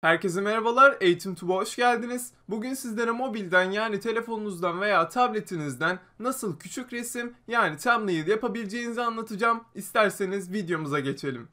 Herkese merhabalar, Eğitim Tuba hoş geldiniz. Bugün sizlere mobilden yani telefonunuzdan veya tabletinizden nasıl küçük resim yani thumbnail yapabileceğinizi anlatacağım. İsterseniz videomuza geçelim.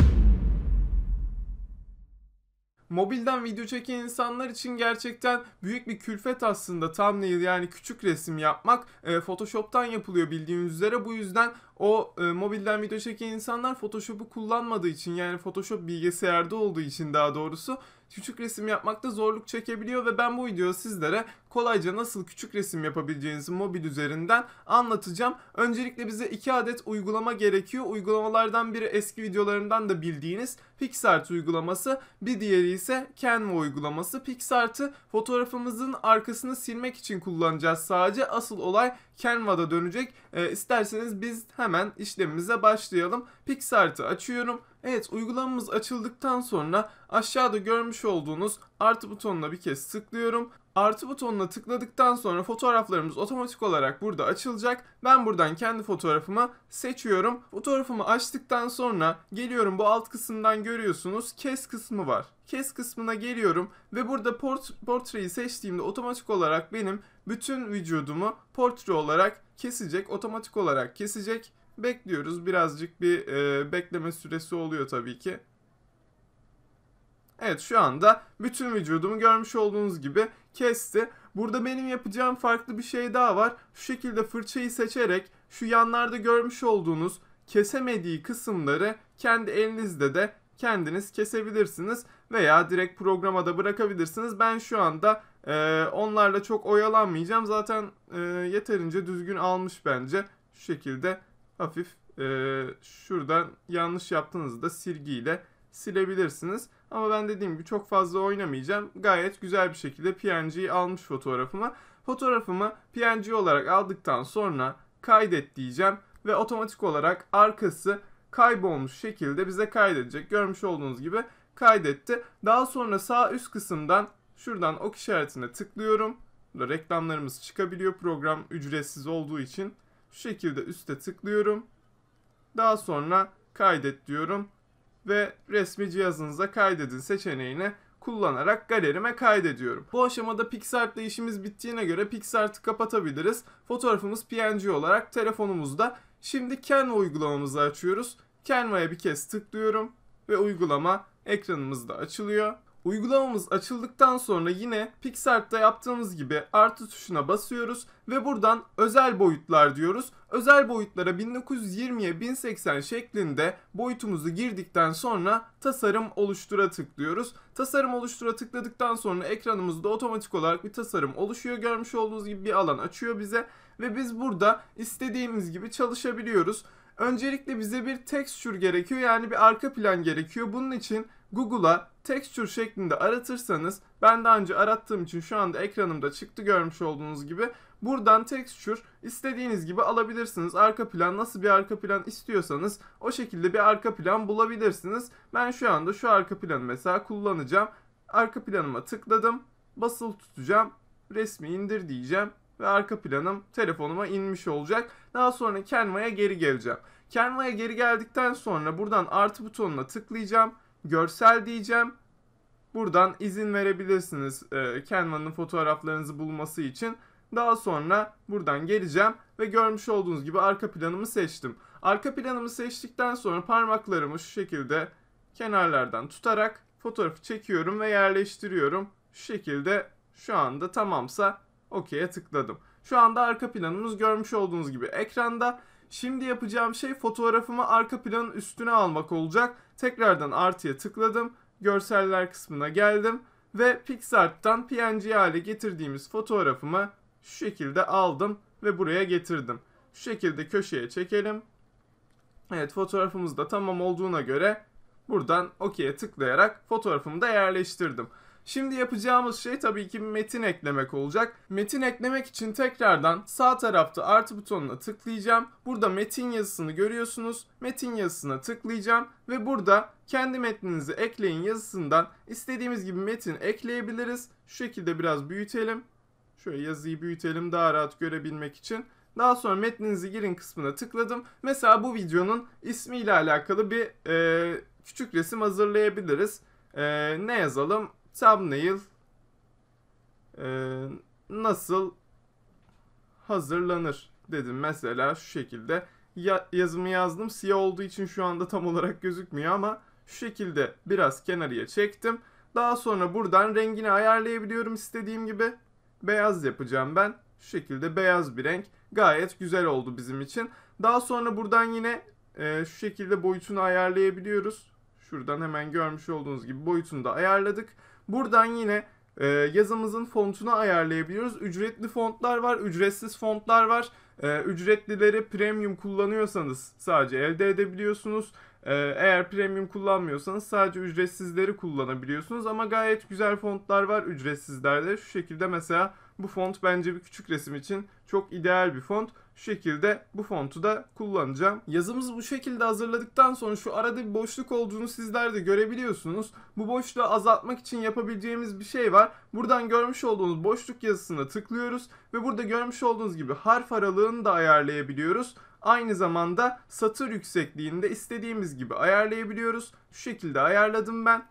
Mobilden video çeken insanlar için gerçekten büyük bir külfet aslında thumbnail yani küçük resim yapmak. E, Photoshop'tan yapılıyor bildiğiniz üzere bu yüzden o e, mobilden video çeken insanlar Photoshop'u kullanmadığı için yani Photoshop bilgisayarda olduğu için daha doğrusu küçük resim yapmakta zorluk çekebiliyor ve ben bu videoyu sizlere kolayca nasıl küçük resim yapabileceğinizi mobil üzerinden anlatacağım. Öncelikle bize iki adet uygulama gerekiyor. Uygulamalardan biri eski videolarından da bildiğiniz PixArt uygulaması. Bir diğeri ise Canva uygulaması. PixArt'ı fotoğrafımızın arkasını silmek için kullanacağız sadece. Asıl olay Canva'da dönecek. E, isterseniz biz hem hemen işlemimize başlayalım. PixArt'ı açıyorum. Evet uygulamamız açıldıktan sonra aşağıda görmüş olduğunuz artı butonuna bir kez tıklıyorum artı butonuna tıkladıktan sonra fotoğraflarımız otomatik olarak burada açılacak. Ben buradan kendi fotoğrafımı seçiyorum. Fotoğrafımı açtıktan sonra geliyorum bu alt kısımdan görüyorsunuz kes kısmı var. Kes kısmına geliyorum ve burada port portreyi seçtiğimde otomatik olarak benim bütün vücudumu portre olarak kesecek. Otomatik olarak kesecek. Bekliyoruz. Birazcık bir e, bekleme süresi oluyor tabii ki. Evet şu anda bütün vücudumu görmüş olduğunuz gibi kesti. Burada benim yapacağım farklı bir şey daha var. Şu şekilde fırçayı seçerek şu yanlarda görmüş olduğunuz kesemediği kısımları kendi elinizde de kendiniz kesebilirsiniz veya direkt programa da bırakabilirsiniz. Ben şu anda e, onlarla çok oyalanmayacağım. Zaten e, yeterince düzgün almış bence. Şu şekilde hafif e, şuradan yanlış yaptığınızda silgiyle silebilirsiniz. Ama ben dediğim gibi çok fazla oynamayacağım. Gayet güzel bir şekilde PNG'yi almış fotoğrafımı. Fotoğrafımı PNG olarak aldıktan sonra kaydet diyeceğim ve otomatik olarak arkası kaybolmuş şekilde bize kaydedecek. Görmüş olduğunuz gibi kaydetti. Daha sonra sağ üst kısımdan şuradan ok işaretine tıklıyorum. Burada reklamlarımız çıkabiliyor. Program ücretsiz olduğu için şu şekilde üste tıklıyorum. Daha sonra kaydet diyorum ve resmi cihazınıza kaydedin seçeneğine kullanarak galerime kaydediyorum. Bu aşamada PixArt'la işimiz bittiğine göre PixArt'ı kapatabiliriz. Fotoğrafımız PNG olarak telefonumuzda. Şimdi Canva uygulamamızı açıyoruz. Canva'ya bir kez tıklıyorum ve uygulama ekranımızda açılıyor. Uygulamamız açıldıktan sonra yine PixArt'ta yaptığımız gibi artı tuşuna basıyoruz ve buradan özel boyutlar diyoruz. Özel boyutlara 1920'ye 1080 şeklinde boyutumuzu girdikten sonra tasarım oluştura tıklıyoruz. Tasarım oluştura tıkladıktan sonra ekranımızda otomatik olarak bir tasarım oluşuyor. Görmüş olduğunuz gibi bir alan açıyor bize ve biz burada istediğimiz gibi çalışabiliyoruz. Öncelikle bize bir texture gerekiyor yani bir arka plan gerekiyor. Bunun için Google'a texture şeklinde aratırsanız ben daha önce arattığım için şu anda ekranımda çıktı görmüş olduğunuz gibi buradan texture istediğiniz gibi alabilirsiniz. Arka plan nasıl bir arka plan istiyorsanız o şekilde bir arka plan bulabilirsiniz. Ben şu anda şu arka planı mesela kullanacağım. Arka planıma tıkladım. Basılı tutacağım. Resmi indir diyeceğim ve arka planım telefonuma inmiş olacak. Daha sonra Canva'ya geri geleceğim. Canva'ya geri geldikten sonra buradan artı butonuna tıklayacağım. Görsel diyeceğim. Buradan izin verebilirsiniz e, Canva'nın fotoğraflarınızı bulması için. Daha sonra buradan geleceğim ve görmüş olduğunuz gibi arka planımı seçtim. Arka planımı seçtikten sonra parmaklarımı şu şekilde kenarlardan tutarak fotoğrafı çekiyorum ve yerleştiriyorum. Şu şekilde şu anda tamamsa OK'ye tıkladım. Şu anda arka planımız görmüş olduğunuz gibi ekranda. Şimdi yapacağım şey fotoğrafımı arka planın üstüne almak olacak. Tekrardan artıya tıkladım. Görseller kısmına geldim. Ve PixArt'tan PNG hale getirdiğimiz fotoğrafımı şu şekilde aldım ve buraya getirdim. Şu şekilde köşeye çekelim. Evet fotoğrafımız da tamam olduğuna göre buradan OK'ye tıklayarak fotoğrafımı da yerleştirdim. Şimdi yapacağımız şey tabii ki metin eklemek olacak. Metin eklemek için tekrardan sağ tarafta artı butonuna tıklayacağım. Burada metin yazısını görüyorsunuz. Metin yazısına tıklayacağım ve burada kendi metninizi ekleyin yazısından istediğimiz gibi metin ekleyebiliriz. Şu şekilde biraz büyütelim. Şöyle yazıyı büyütelim daha rahat görebilmek için. Daha sonra metninizi girin kısmına tıkladım. Mesela bu videonun ismiyle alakalı bir e, küçük resim hazırlayabiliriz. E, ne yazalım? thumbnail e, nasıl hazırlanır dedim. Mesela şu şekilde ya, yazımı yazdım. Siyah olduğu için şu anda tam olarak gözükmüyor ama şu şekilde biraz kenarıya çektim. Daha sonra buradan rengini ayarlayabiliyorum istediğim gibi. Beyaz yapacağım ben. Şu şekilde beyaz bir renk. Gayet güzel oldu bizim için. Daha sonra buradan yine e, şu şekilde boyutunu ayarlayabiliyoruz. Şuradan hemen görmüş olduğunuz gibi boyutunu da ayarladık. Buradan yine e, yazımızın fontunu ayarlayabiliyoruz. Ücretli fontlar var, ücretsiz fontlar var. E, ücretlileri premium kullanıyorsanız sadece elde edebiliyorsunuz. E, eğer premium kullanmıyorsanız sadece ücretsizleri kullanabiliyorsunuz. Ama gayet güzel fontlar var ücretsizlerde. Şu şekilde mesela bu font bence bir küçük resim için çok ideal bir font şu şekilde bu fontu da kullanacağım. Yazımızı bu şekilde hazırladıktan sonra şu arada bir boşluk olduğunu sizler de görebiliyorsunuz. Bu boşluğu azaltmak için yapabileceğimiz bir şey var. Buradan görmüş olduğunuz boşluk yazısına tıklıyoruz ve burada görmüş olduğunuz gibi harf aralığını da ayarlayabiliyoruz. Aynı zamanda satır yüksekliğini de istediğimiz gibi ayarlayabiliyoruz. Şu şekilde ayarladım ben.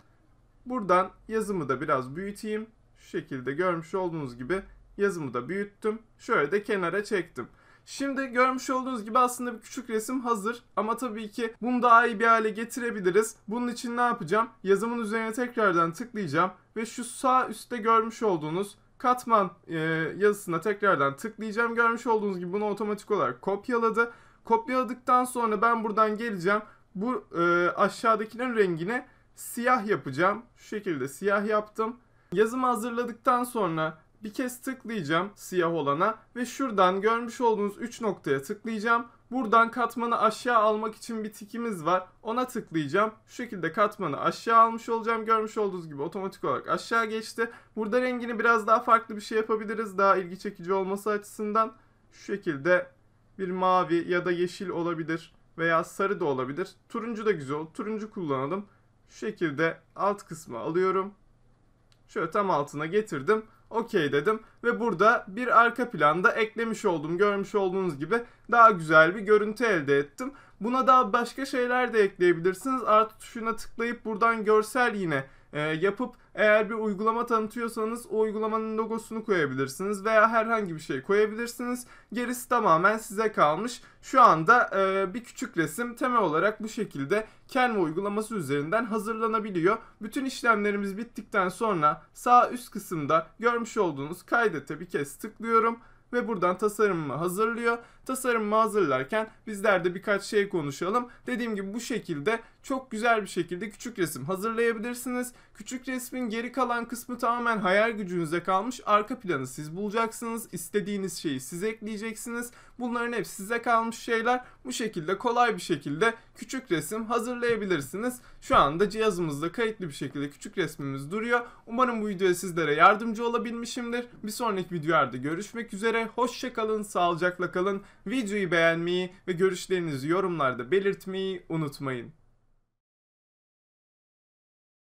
Buradan yazımı da biraz büyüteyim. Şu şekilde görmüş olduğunuz gibi yazımı da büyüttüm. Şöyle de kenara çektim. Şimdi görmüş olduğunuz gibi aslında bir küçük resim hazır ama tabii ki bunu daha iyi bir hale getirebiliriz. Bunun için ne yapacağım? Yazımın üzerine tekrardan tıklayacağım ve şu sağ üstte görmüş olduğunuz katman e, yazısına tekrardan tıklayacağım. Görmüş olduğunuz gibi bunu otomatik olarak kopyaladı. Kopyaladıktan sonra ben buradan geleceğim. Bu e, aşağıdakinin rengini siyah yapacağım. Şu şekilde siyah yaptım. Yazımı hazırladıktan sonra bir kez tıklayacağım siyah olana ve şuradan görmüş olduğunuz 3 noktaya tıklayacağım. Buradan katmanı aşağı almak için bir tikimiz var. Ona tıklayacağım. Şu şekilde katmanı aşağı almış olacağım. Görmüş olduğunuz gibi otomatik olarak aşağı geçti. Burada rengini biraz daha farklı bir şey yapabiliriz. Daha ilgi çekici olması açısından. Şu şekilde bir mavi ya da yeşil olabilir veya sarı da olabilir. Turuncu da güzel olur. Turuncu kullanalım. Şu şekilde alt kısmı alıyorum. Şöyle tam altına getirdim okey dedim ve burada bir arka planda eklemiş oldum görmüş olduğunuz gibi daha güzel bir görüntü elde ettim. Buna daha başka şeyler de ekleyebilirsiniz. Artı tuşuna tıklayıp buradan görsel yine e, yapıp eğer bir uygulama tanıtıyorsanız o uygulamanın logosunu koyabilirsiniz veya herhangi bir şey koyabilirsiniz. Gerisi tamamen size kalmış. Şu anda e, bir küçük resim temel olarak bu şekilde Canva uygulaması üzerinden hazırlanabiliyor. Bütün işlemlerimiz bittikten sonra sağ üst kısımda görmüş olduğunuz kaydete bir kez tıklıyorum ve buradan tasarımımı hazırlıyor. Tasarımı hazırlarken bizler de birkaç şey konuşalım. Dediğim gibi bu şekilde çok güzel bir şekilde küçük resim hazırlayabilirsiniz. Küçük resmin geri kalan kısmı tamamen hayal gücünüze kalmış. Arka planı siz bulacaksınız. İstediğiniz şeyi siz ekleyeceksiniz. Bunların hepsi size kalmış şeyler. Bu şekilde kolay bir şekilde küçük resim hazırlayabilirsiniz. Şu anda cihazımızda kayıtlı bir şekilde küçük resmimiz duruyor. Umarım bu video sizlere yardımcı olabilmişimdir. Bir sonraki videolarda görüşmek üzere. Hoşçakalın, sağlıcakla kalın. Videoyu beğenmeyi ve görüşlerinizi yorumlarda belirtmeyi unutmayın.